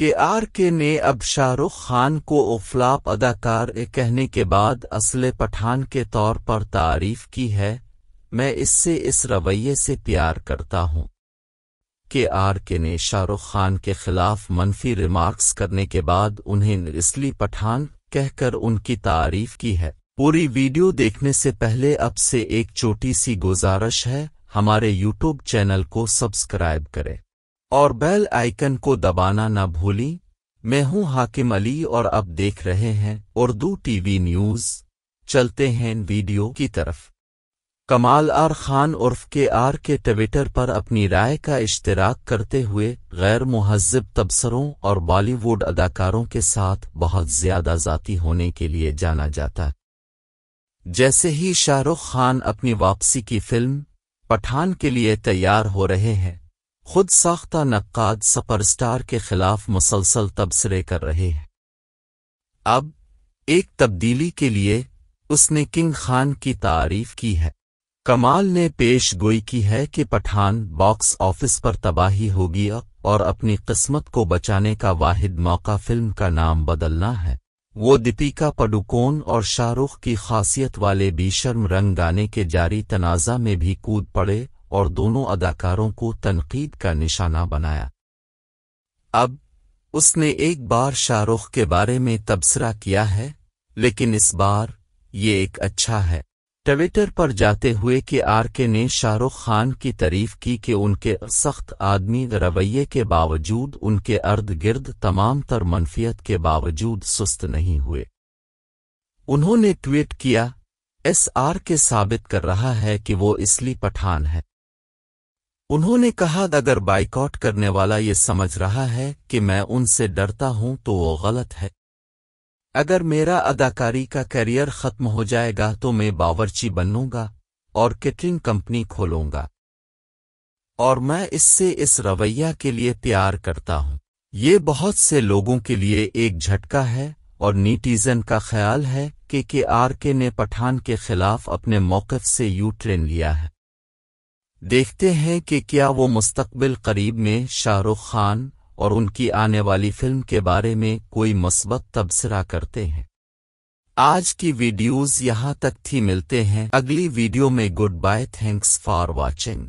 के आर के ने अब शाहरुख खान को उफलाप अदाकार कहने के बाद असले पठान के तौर पर तारीफ की है मैं इससे इस रवैये से प्यार करता हूं के आर के ने शाहरुख खान के खिलाफ मनफी रिमार्क्स करने के बाद उन्हें इसली पठान कहकर उनकी तारीफ की है पूरी वीडियो देखने से पहले अब से एक छोटी सी गुजारिश है हमारे यूट्यूब चैनल को सब्सक्राइब करें और बेल आइकन को दबाना न भूली मैं हूं हाकिम अली और अब देख रहे हैं उर्दू टीवी न्यूज चलते हैं वीडियो की तरफ कमाल आर खान उर्फ के आर के ट्विटर पर अपनी राय का इश्तराक करते हुए गैर महजब तबसरों और बॉलीवुड अदाकारों के साथ बहुत ज्यादा जाती होने के लिए जाना जाता है जैसे ही शाहरुख खान अपनी वापसी की फिल्म पठान के लिए तैयार हो रहे हैं खुद साख्ता नक्काद सुपरस्टार के खिलाफ मुसलसल तबसरे कर रहे हैं अब एक तब्दीली के लिए उसने किंग खान की तारीफ की है कमाल ने पेश गोई की है कि पठान बॉक्स ऑफिस पर तबाही होगी और अपनी किस्मत को बचाने का वाहिद मौका फिल्म का नाम बदलना है वो दीपिका पडुकोन और शाहरुख की खासियत वाले बेशर्म रंग गाने के जारी तनाज़ा में भी कूद पड़े और दोनों अदाकारों को तनकीद का निशाना बनाया अब उसने एक बार शाहरुख के बारे में तबसरा किया है लेकिन इस बार ये एक अच्छा है ट्विटर पर जाते हुए कि आरके ने शाहरुख खान की तारीफ की कि उनके सख्त आदमी रवैये के बावजूद उनके अर्द गिर्द तमाम तर मनफियत के बावजूद सुस्त नहीं हुए उन्होंने ट्वीट किया एस आर के साबित कर रहा है कि वो इसलिए पठान है उन्होंने कहा अगर बाइकआउट करने वाला ये समझ रहा है कि मैं उनसे डरता हूं तो वो गलत है अगर मेरा अदाकारी का करियर खत्म हो जाएगा तो मैं बावर्ची बनूंगा और कैटरिंग कंपनी खोलूंगा और मैं इससे इस रवैया के लिए तैयार करता हूं ये बहुत से लोगों के लिए एक झटका है और नीटिजन का ख्याल है कि के आर के ने पठान के खिलाफ अपने मौकफ से यू ट्रेन लिया है देखते हैं कि क्या वो मुस्तकबिल करीब में शाहरुख खान और उनकी आने वाली फिल्म के बारे में कोई मस्बत तबसरा करते हैं आज की वीडियोस यहाँ तक थी मिलते हैं अगली वीडियो में good bye thanks for watching